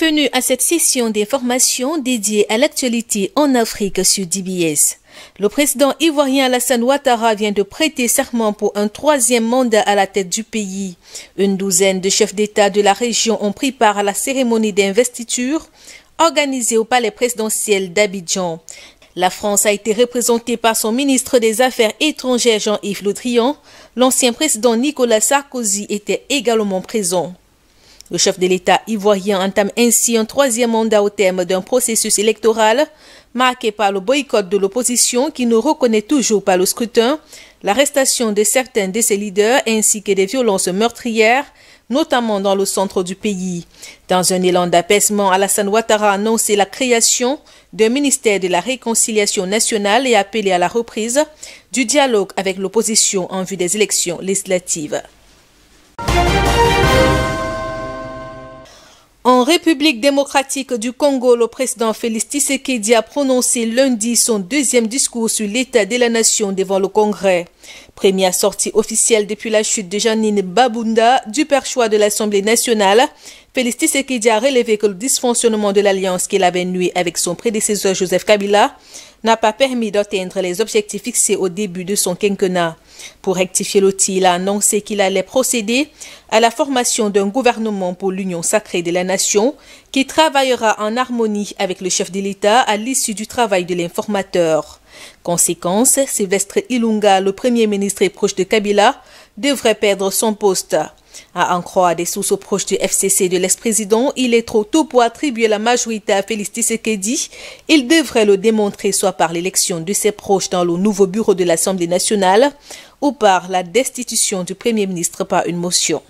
Bienvenue à cette session d'information dédiée à l'actualité en Afrique sur DBS. Le président ivoirien Alassane Ouattara vient de prêter serment pour un troisième mandat à la tête du pays. Une douzaine de chefs d'État de la région ont pris part à la cérémonie d'investiture organisée au palais présidentiel d'Abidjan. La France a été représentée par son ministre des Affaires étrangères Jean-Yves Le Drian. L'ancien président Nicolas Sarkozy était également présent. Le chef de l'État ivoirien entame ainsi un troisième mandat au terme d'un processus électoral marqué par le boycott de l'opposition qui ne reconnaît toujours pas le scrutin, l'arrestation de certains de ses leaders ainsi que des violences meurtrières, notamment dans le centre du pays. Dans un élan d'apaisement, Alassane Ouattara a annoncé la création d'un ministère de la réconciliation nationale et appelé à la reprise du dialogue avec l'opposition en vue des élections législatives. En République démocratique du Congo, le président Félix Tshisekedi a prononcé lundi son deuxième discours sur l'état de la nation devant le Congrès. Première sortie officielle depuis la chute de Janine Babunda du perchoir de l'Assemblée nationale, Félix Tisekedi a relevé que le dysfonctionnement de l'alliance qu'il avait nouée avec son prédécesseur Joseph Kabila n'a pas permis d'atteindre les objectifs fixés au début de son quinquennat. Pour rectifier l'outil, il a annoncé qu'il allait procéder à la formation d'un gouvernement pour l'Union sacrée de la nation qui travaillera en harmonie avec le chef de l'État à l'issue du travail de l'informateur. Conséquence, Sylvestre Ilunga, le premier ministre proche de Kabila, devrait perdre son poste. À en croire des sources proches du FCC de l'ex-président, il est trop tôt pour attribuer la majorité à Félix Tshisekedi. Il devrait le démontrer soit par l'élection de ses proches dans le nouveau bureau de l'Assemblée nationale ou par la destitution du premier ministre par une motion.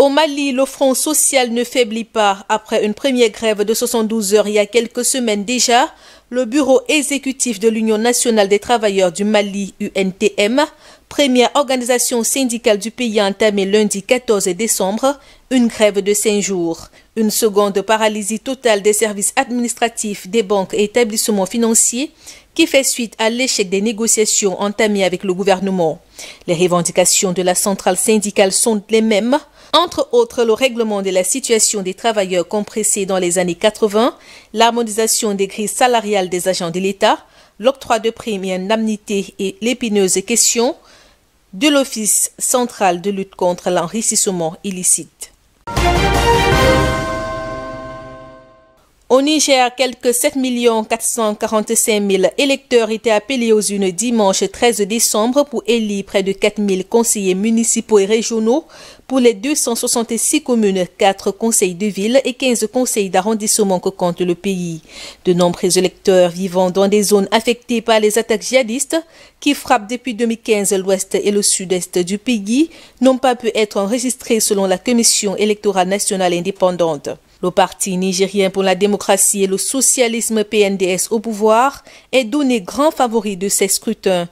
Au Mali, le front social ne faiblit pas. Après une première grève de 72 heures il y a quelques semaines déjà, le bureau exécutif de l'Union nationale des travailleurs du Mali, UNTM, première organisation syndicale du pays, a entamé lundi 14 décembre une grève de cinq jours. Une seconde paralysie totale des services administratifs des banques et établissements financiers qui fait suite à l'échec des négociations entamées avec le gouvernement. Les revendications de la centrale syndicale sont les mêmes, entre autres le règlement de la situation des travailleurs compressés dans les années 80, l'harmonisation des grilles salariales des agents de l'État, l'octroi de primes et indemnités et l'épineuse question de l'Office central de lutte contre l'enrichissement illicite. Au Niger, quelques 7 445 000 électeurs étaient appelés aux unes dimanche 13 décembre pour élire près de 4 000 conseillers municipaux et régionaux pour les 266 communes, 4 conseils de ville et 15 conseils d'arrondissement que compte le pays. De nombreux électeurs vivant dans des zones affectées par les attaques djihadistes qui frappent depuis 2015 l'ouest et le sud-est du pays n'ont pas pu être enregistrés selon la Commission électorale nationale indépendante. Le Parti nigérien pour la démocratie et le socialisme PNDS au pouvoir est donné grand favori de ces scrutins.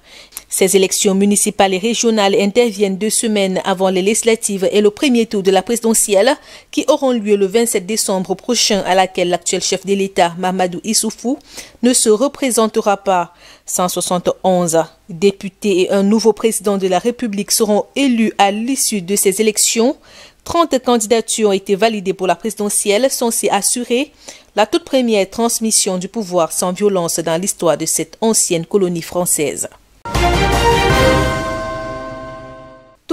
Ces élections municipales et régionales interviennent deux semaines avant les législatives et le premier tour de la présidentielle qui auront lieu le 27 décembre prochain à laquelle l'actuel chef de l'État, Mamadou Issoufou, ne se représentera pas. 171 députés et un nouveau président de la République seront élus à l'issue de ces élections 30 candidatures ont été validées pour la présidentielle, censées assurer la toute première transmission du pouvoir sans violence dans l'histoire de cette ancienne colonie française.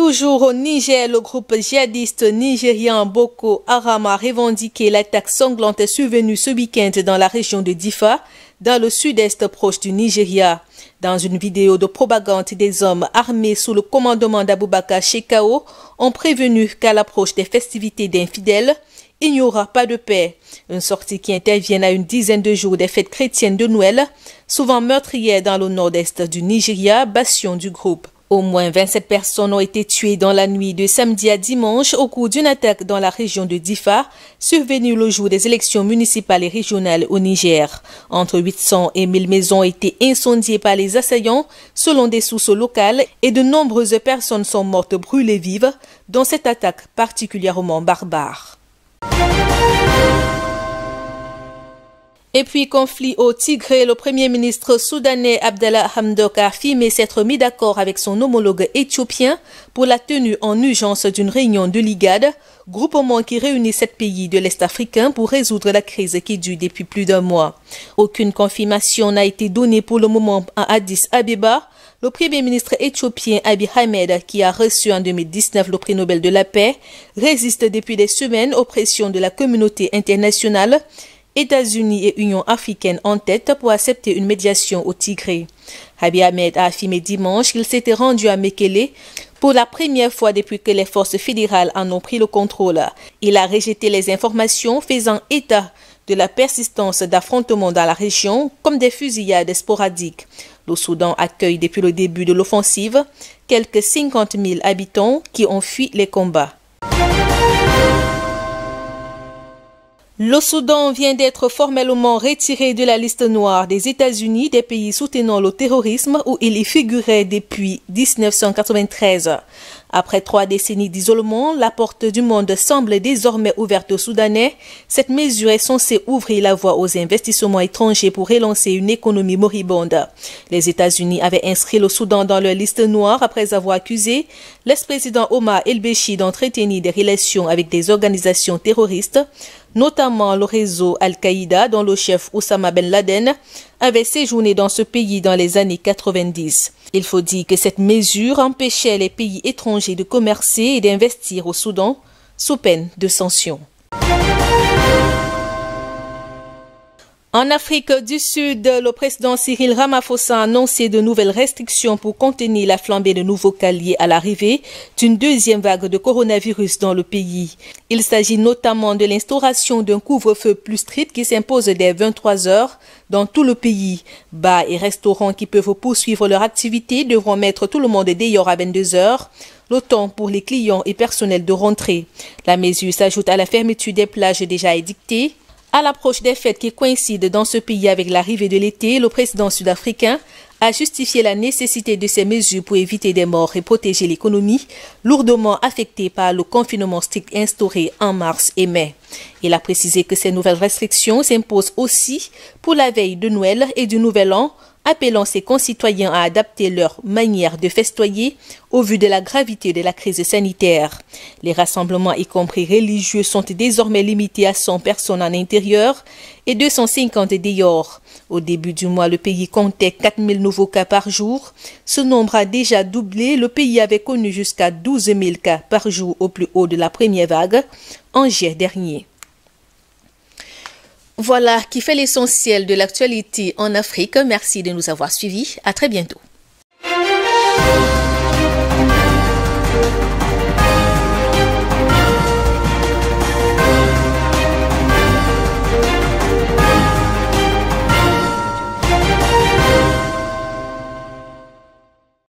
Toujours au Niger, le groupe djihadiste nigérian Boko Haram a revendiqué l'attaque sanglante survenue ce week-end dans la région de Difa, dans le sud-est proche du Nigeria. Dans une vidéo de propagande, des hommes armés sous le commandement d'Abubakar Shekao ont prévenu qu'à l'approche des festivités d'infidèles, il n'y aura pas de paix. Une sortie qui intervient à une dizaine de jours des fêtes chrétiennes de Noël, souvent meurtrières dans le nord-est du Nigeria, bastion du groupe. Au moins 27 personnes ont été tuées dans la nuit de samedi à dimanche au cours d'une attaque dans la région de Difa, survenue le jour des élections municipales et régionales au Niger. Entre 800 et 1000 maisons ont été incendiées par les assaillants, selon des sources locales, et de nombreuses personnes sont mortes brûlées vives dans cette attaque particulièrement barbare. Et puis, conflit au Tigré, le premier ministre soudanais Abdallah Hamdok a affirmé s'être mis d'accord avec son homologue éthiopien pour la tenue en urgence d'une réunion de l'IGAD, groupement qui réunit sept pays de l'Est africain pour résoudre la crise qui dure depuis plus d'un mois. Aucune confirmation n'a été donnée pour le moment à Addis Abeba, le premier ministre éthiopien Abiy Ahmed, qui a reçu en 2019 le prix Nobel de la paix, résiste depuis des semaines aux pressions de la communauté internationale États-Unis et Union africaine en tête pour accepter une médiation au Tigré. Abiy Ahmed a affirmé dimanche qu'il s'était rendu à Mekele pour la première fois depuis que les forces fédérales en ont pris le contrôle. Il a rejeté les informations faisant état de la persistance d'affrontements dans la région comme des fusillades sporadiques. Le Soudan accueille depuis le début de l'offensive quelques 50 000 habitants qui ont fui les combats. Le Soudan vient d'être formellement retiré de la liste noire des États-Unis des pays soutenant le terrorisme où il y figurait depuis 1993. Après trois décennies d'isolement, la porte du monde semble désormais ouverte aux Soudanais. Cette mesure est censée ouvrir la voie aux investissements étrangers pour relancer une économie moribonde. Les États-Unis avaient inscrit le Soudan dans leur liste noire après avoir accusé l'ex-président Omar El-Béchi d'entretenir des relations avec des organisations terroristes notamment le réseau Al-Qaïda dont le chef Oussama Ben Laden avait séjourné dans ce pays dans les années 90. Il faut dire que cette mesure empêchait les pays étrangers de commercer et d'investir au Soudan sous peine de sanctions. En Afrique du Sud, le président Cyril Ramaphosa a annoncé de nouvelles restrictions pour contenir la flambée de nouveaux cas à l'arrivée d'une deuxième vague de coronavirus dans le pays. Il s'agit notamment de l'instauration d'un couvre-feu plus strict qui s'impose dès 23 heures dans tout le pays. Bars et restaurants qui peuvent poursuivre leur activité devront mettre tout le monde d'ailleurs à 22 heures le temps pour les clients et personnel de rentrer. La mesure s'ajoute à la fermeture des plages déjà édictées. À l'approche des fêtes qui coïncident dans ce pays avec l'arrivée de l'été, le président sud-africain a justifié la nécessité de ces mesures pour éviter des morts et protéger l'économie, lourdement affectée par le confinement strict instauré en mars et mai. Il a précisé que ces nouvelles restrictions s'imposent aussi pour la veille de Noël et du Nouvel An, appelant ses concitoyens à adapter leur manière de festoyer au vu de la gravité de la crise sanitaire. Les rassemblements, y compris religieux, sont désormais limités à 100 personnes en intérieur et 250 dehors. Au début du mois, le pays comptait 000 nouveaux cas par jour. Ce nombre a déjà doublé. Le pays avait connu jusqu'à 12 000 cas par jour au plus haut de la première vague en juillet dernier. Voilà qui fait l'essentiel de l'actualité en Afrique. Merci de nous avoir suivis. À très bientôt.